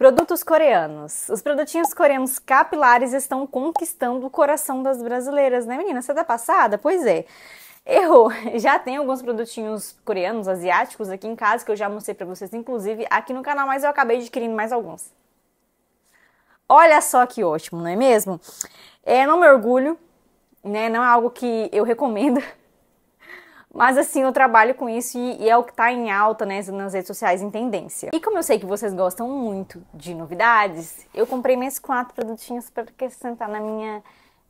Produtos coreanos. Os produtinhos coreanos capilares estão conquistando o coração das brasileiras, né, menina? Você tá passada? Pois é. Errou. já tenho alguns produtinhos coreanos, asiáticos aqui em casa que eu já mostrei para vocês, inclusive aqui no canal, mas eu acabei adquirindo mais alguns. Olha só que ótimo, não é mesmo? É, não me orgulho, né? Não é algo que eu recomendo, Mas assim, eu trabalho com isso e, e é o que tá em alta né, nas redes sociais em tendência. E como eu sei que vocês gostam muito de novidades, eu comprei mais quatro produtinhos para acrescentar na minha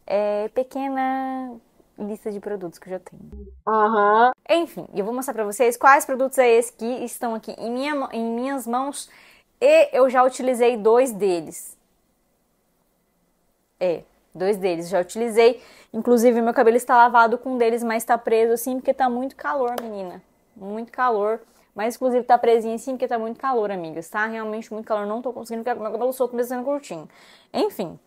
é, pequena lista de produtos que eu já tenho. Uhum. Enfim, eu vou mostrar para vocês quais produtos é esse que estão aqui em, minha, em minhas mãos e eu já utilizei dois deles. É, Dois deles já utilizei. Inclusive, meu cabelo está lavado com um deles, mas está preso assim porque está muito calor, menina. Muito calor. Mas, inclusive, tá presinho assim porque está muito calor, amigas. Tá realmente muito calor. Não estou conseguindo porque meu cabelo solto, mesmo sendo curtinho. Enfim,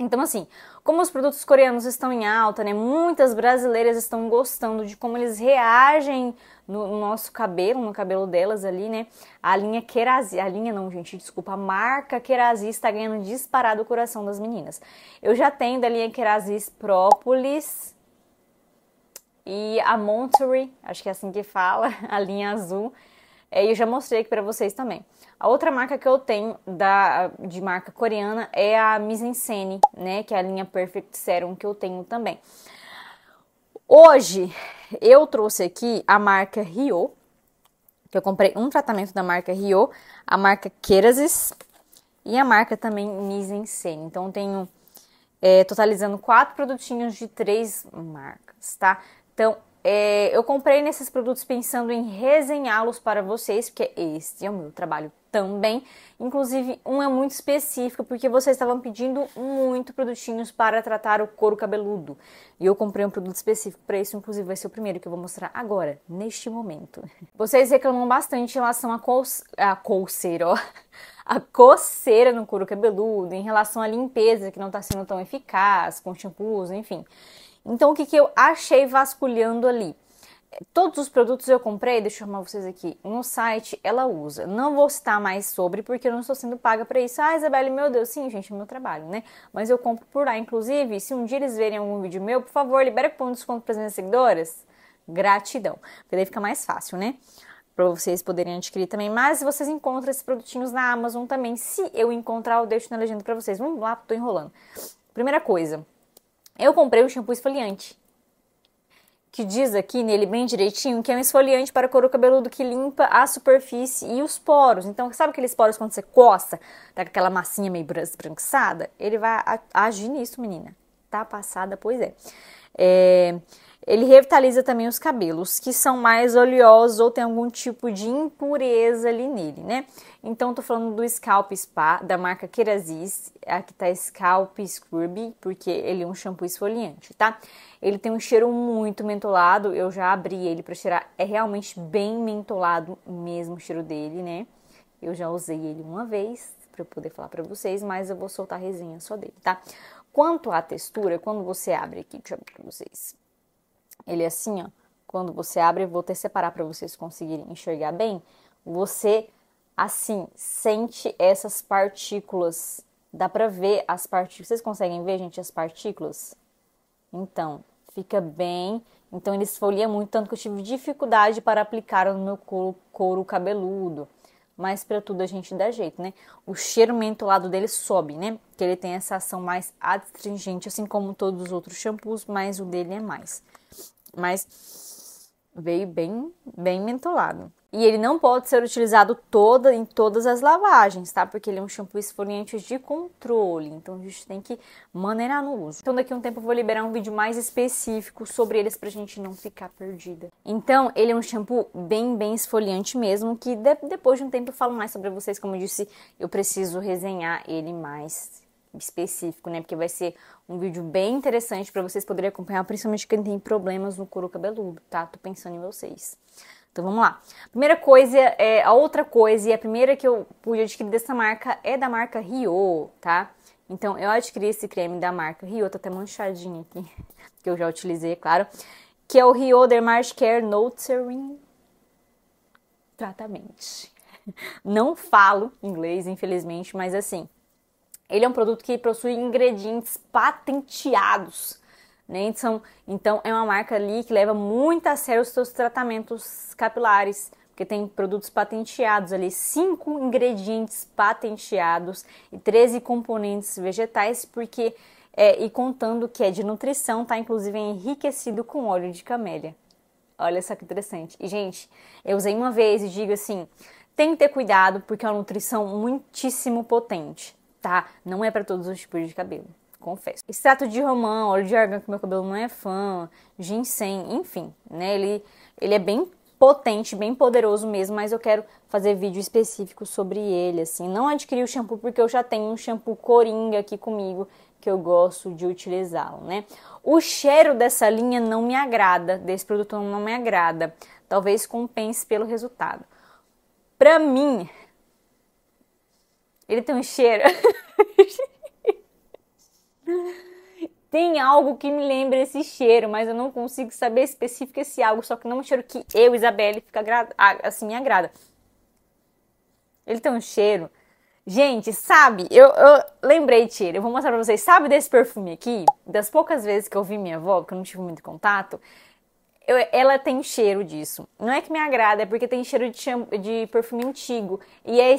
então, assim, como os produtos coreanos estão em alta, né? Muitas brasileiras estão gostando de como eles reagem no nosso cabelo, no cabelo delas ali, né? A linha Kerazi, a linha não, gente, desculpa, a marca Kerazi está ganhando disparado o coração das meninas. Eu já tenho da linha Kerazi Própolis e a Monterey, acho que é assim que fala, a linha azul. É, e eu já mostrei aqui para vocês também. A outra marca que eu tenho da, de marca coreana é a Mizensene, né? Que é a linha Perfect Serum que eu tenho também. Hoje eu trouxe aqui a marca Rio, que eu comprei um tratamento da marca Rio, a marca Kerasis e a marca também Mizensene. Então eu tenho é, totalizando quatro produtinhos de três marcas, tá? Então é, eu comprei nesses produtos pensando em resenhá-los para vocês, porque este é o meu trabalho também. Inclusive, um é muito específico, porque vocês estavam pedindo muito produtinhos para tratar o couro cabeludo. E eu comprei um produto específico para isso, inclusive vai ser o primeiro que eu vou mostrar agora, neste momento. Vocês reclamam bastante em relação à a ó. A coceira no couro cabeludo, em relação à limpeza que não está sendo tão eficaz, com shampoos, enfim. Então, o que, que eu achei vasculhando ali? Todos os produtos eu comprei, deixa eu arrumar vocês aqui, no site ela usa. Não vou citar mais sobre, porque eu não estou sendo paga para isso. Ah, Isabelle, meu Deus, sim, gente, é meu trabalho, né? Mas eu compro por lá. Inclusive, se um dia eles verem algum vídeo meu, por favor, libera cupom de desconto para as minhas seguidoras. Gratidão. Porque daí fica mais fácil, né? para vocês poderem adquirir também. Mas vocês encontram esses produtinhos na Amazon também. Se eu encontrar, eu deixo na legenda para vocês. Vamos lá, tô enrolando. Primeira coisa, eu comprei um shampoo esfoliante. Que diz aqui nele bem direitinho que é um esfoliante para couro cabeludo que limpa a superfície e os poros. Então, sabe aqueles poros quando você coça, tá com aquela massinha meio esbranquiçada? Ele vai agir nisso, menina. Tá passada, pois é. É, ele revitaliza também os cabelos, que são mais oleosos ou tem algum tipo de impureza ali nele, né? Então, tô falando do Scalp Spa, da marca Kerasis. Aqui tá Scalp Scrub, porque ele é um shampoo esfoliante, tá? Ele tem um cheiro muito mentolado, eu já abri ele pra cheirar. É realmente bem mentolado mesmo o cheiro dele, né? Eu já usei ele uma vez para poder falar para vocês, mas eu vou soltar a resenha só dele, tá? Quanto à textura, quando você abre aqui, deixa eu abrir pra vocês ele é assim, ó. Quando você abre, vou até separar para vocês conseguirem enxergar bem. Você, assim, sente essas partículas. Dá para ver as partículas. Vocês conseguem ver, gente, as partículas? Então, fica bem. Então, ele esfolia muito, tanto que eu tive dificuldade para aplicar no meu couro, couro cabeludo mas para tudo a gente dá jeito, né? O cheiro mentolado dele sobe, né? Que ele tem essa ação mais adstringente, assim como todos os outros shampoos, mas o dele é mais mas veio bem, bem mentolado. E ele não pode ser utilizado toda em todas as lavagens, tá? Porque ele é um shampoo esfoliante de controle, então a gente tem que maneirar no uso. Então daqui a um tempo eu vou liberar um vídeo mais específico sobre eles pra gente não ficar perdida. Então, ele é um shampoo bem, bem esfoliante mesmo, que de depois de um tempo eu falo mais sobre vocês, como eu disse, eu preciso resenhar ele mais específico, né? Porque vai ser um vídeo bem interessante para vocês poderem acompanhar, principalmente quem tem problemas no couro cabeludo, tá? Tô pensando em vocês. Então vamos lá. Primeira coisa, é, a outra coisa, e a primeira que eu pude adquirir dessa marca é da marca Rio, tá? Então eu adquiri esse creme da marca Rio, tá até manchadinho aqui, que eu já utilizei, é claro. Que é o Rio Dermage Care Nurturing Tratamento. Não falo inglês, infelizmente, mas assim, ele é um produto que possui ingredientes patenteados. Né? Então, então, é uma marca ali que leva muito a sério os seus tratamentos capilares, porque tem produtos patenteados ali, cinco ingredientes patenteados e 13 componentes vegetais, porque é, e contando que é de nutrição, tá inclusive enriquecido com óleo de camélia. Olha só que interessante. E gente, eu usei uma vez e digo assim, tem que ter cuidado porque é uma nutrição muitíssimo potente tá? Não é para todos os tipos de cabelo, confesso. Extrato de romã, óleo de argan que meu cabelo não é fã, ginseng, enfim, né? Ele, ele é bem potente, bem poderoso mesmo, mas eu quero fazer vídeo específico sobre ele, assim. Não adquiri o shampoo porque eu já tenho um shampoo coringa aqui comigo que eu gosto de utilizá-lo, né? O cheiro dessa linha não me agrada, desse produto não me agrada. Talvez compense pelo resultado. Pra mim, ele tem um cheiro. tem algo que me lembra esse cheiro, mas eu não consigo saber específico esse algo, só que não é um cheiro que eu, Isabelle, fica agrada, assim, me agrada. Ele tem um cheiro. Gente, sabe, eu, eu lembrei de cheiro, eu vou mostrar pra vocês. Sabe desse perfume aqui? Das poucas vezes que eu vi minha avó, que eu não tive muito contato, eu, ela tem cheiro disso. Não é que me agrada, é porque tem cheiro de, de perfume antigo. E é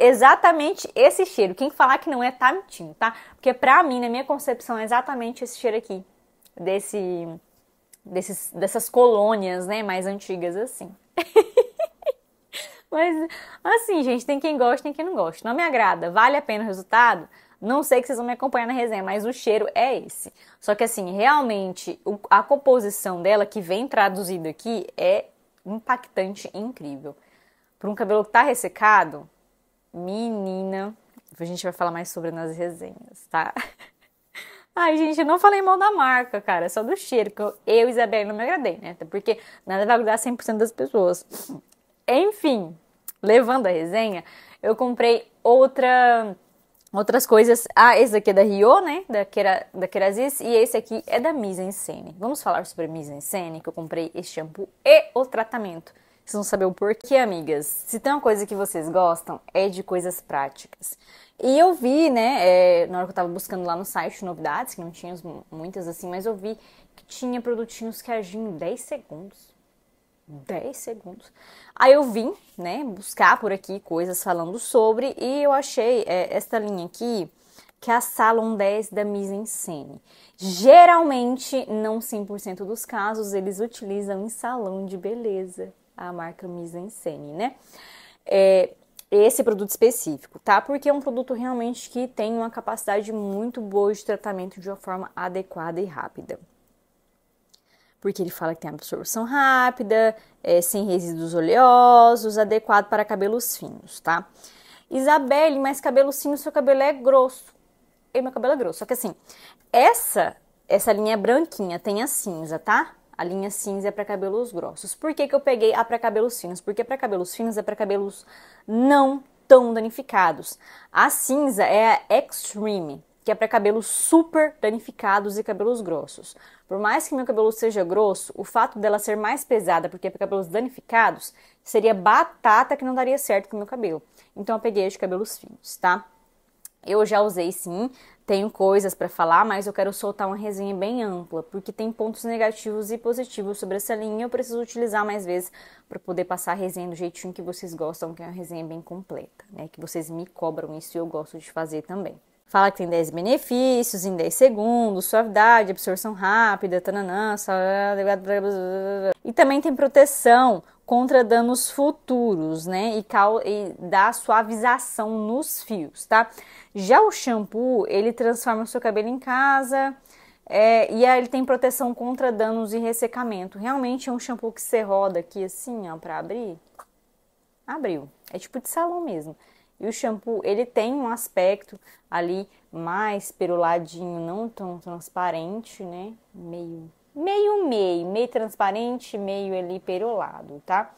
exatamente esse cheiro. Quem falar que não é, tá mentindo, tá? Porque pra mim, na minha concepção, é exatamente esse cheiro aqui. Desse, desses, dessas colônias, né, mais antigas, assim. Mas, assim, gente, tem quem gosta, tem quem não gosta. Não me agrada. Vale a pena o resultado? Não sei que vocês vão me acompanhar na resenha, mas o cheiro é esse. Só que, assim, realmente, a composição dela, que vem traduzida aqui, é impactante e incrível. Para um cabelo que tá ressecado, Menina, a gente vai falar mais sobre nas resenhas, tá? Ai, gente, eu não falei mal da marca, cara, é só do cheiro, que eu, e Isabel não me agradei, né? Porque nada vai agradar 100% das pessoas. Enfim, levando a resenha, eu comprei outra outras coisas. Ah, esse daqui é da Rio, né? Da, Kera, da E esse aqui é da Mise en Scene. Vamos falar sobre Mise en Scene, que eu comprei esse shampoo e o tratamento. Vocês vão saber o porquê, amigas. Se tem uma coisa que vocês gostam, é de coisas práticas. E eu vi, né, é, na hora que eu tava buscando lá no site novidades, que não tinha muitas assim, mas eu vi que tinha produtinhos que agiam em 10 segundos. 10 segundos. Aí eu vim, né, buscar por aqui coisas falando sobre e eu achei é, esta linha aqui, que é a Salon 10 da Mise en Scène. Geralmente, não 100% dos casos, eles utilizam em salão de beleza a marca Mise en né? É, esse produto específico, tá? Porque é um produto realmente que tem uma capacidade muito boa de tratamento de uma forma adequada e rápida. Porque ele fala que tem absorção rápida, é, sem resíduos oleosos, adequado para cabelos finos, tá? Isabelle, mas cabelo fino, seu cabelo é grosso. E meu cabelo é grosso. Só que assim, essa essa linha branquinha tem a cinza, tá? A linha cinza é para cabelos grossos. Por que, que eu peguei a para cabelos finos? Porque para cabelos finos é para cabelos não tão danificados. A cinza é a extreme, que é para cabelos super danificados e cabelos grossos. Por mais que meu cabelo seja grosso, o fato dela ser mais pesada, porque é para cabelos danificados, seria batata que não daria certo com o meu cabelo. Então eu peguei a de cabelos finos, tá? Eu já usei sim, tenho coisas para falar, mas eu quero soltar uma resenha bem ampla, porque tem pontos negativos e positivos sobre essa linha. Eu preciso utilizar mais vezes para poder passar a resenha do jeitinho que vocês gostam, que é uma resenha bem completa, né? Que vocês me cobram isso e eu gosto de fazer também. Fala que tem 10 benefícios em 10 segundos, suavidade, absorção rápida, tananã, e também tem proteção contra danos futuros, né? E, cal e dá suavização nos fios, tá? Já o shampoo, ele transforma o seu cabelo em casa é, e ele tem proteção contra danos e ressecamento. Realmente é um shampoo que você roda aqui assim, ó, pra abrir. Abriu. É tipo de salão mesmo. E o shampoo, ele tem um aspecto ali mais peroladinho, não tão transparente, né? Meio meio meio, meio transparente, meio ali perolado, tá?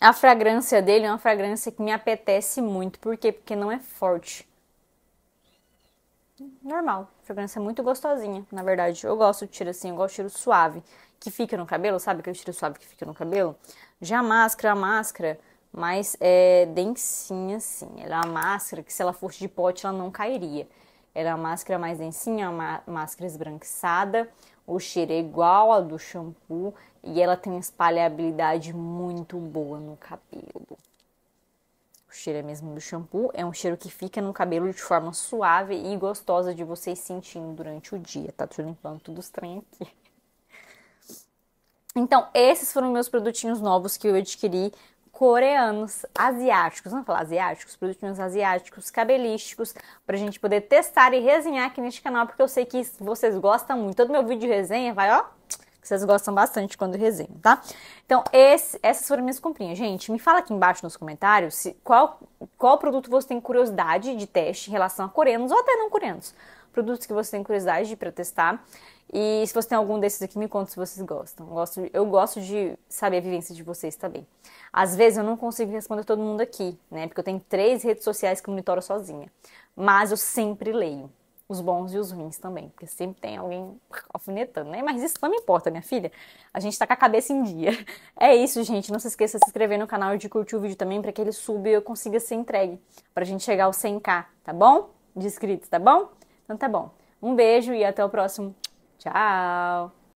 A fragrância dele é uma fragrância que me apetece muito, por quê? Porque não é forte. Normal, fragrância muito gostosinha, na verdade. Eu gosto de tiro assim, eu gosto de tiro suave, que fica no cabelo, sabe? Que eu tiro suave que fica no cabelo. Já a máscara, a máscara mais é densinha assim. Ela é uma máscara que se ela fosse de pote, ela não cairia. Era a máscara mais densinha, a máscara esbranquiçada, o cheiro é igual ao do shampoo e ela tem uma espalhabilidade muito boa no cabelo. O cheiro é mesmo do shampoo, é um cheiro que fica no cabelo de forma suave e gostosa de vocês sentindo durante o dia. Tá tudo limpando tudo estranho aqui. Então, esses foram meus produtinhos novos que eu adquiri coreanos, asiáticos, vamos falar asiáticos, produtinhos asiáticos, cabelísticos, pra gente poder testar e resenhar aqui neste canal, porque eu sei que vocês gostam muito. Todo meu vídeo de resenha vai, ó, vocês gostam bastante quando resenham, tá? Então, esse, essas foram minhas comprinhas. Gente, me fala aqui embaixo nos comentários se, qual, qual produto você tem curiosidade de teste em relação a coreanos ou até não coreanos. Produtos que você tem curiosidade para testar. E se você tem algum desses aqui, me conta se vocês gostam. Eu gosto, eu gosto de saber a vivência de vocês também. Às vezes eu não consigo responder todo mundo aqui, né? Porque eu tenho três redes sociais que monitoro sozinha. Mas eu sempre leio os bons e os ruins também, porque sempre tem alguém alfinetando, né? Mas isso não me importa, minha filha. A gente tá com a cabeça em dia. É isso, gente. Não se esqueça de se inscrever no canal e de curtir o vídeo também para que ele suba e eu consiga ser entregue pra gente chegar aos 100k, tá bom? De inscritos, tá bom? Então tá bom. Um beijo e até o próximo Tchau!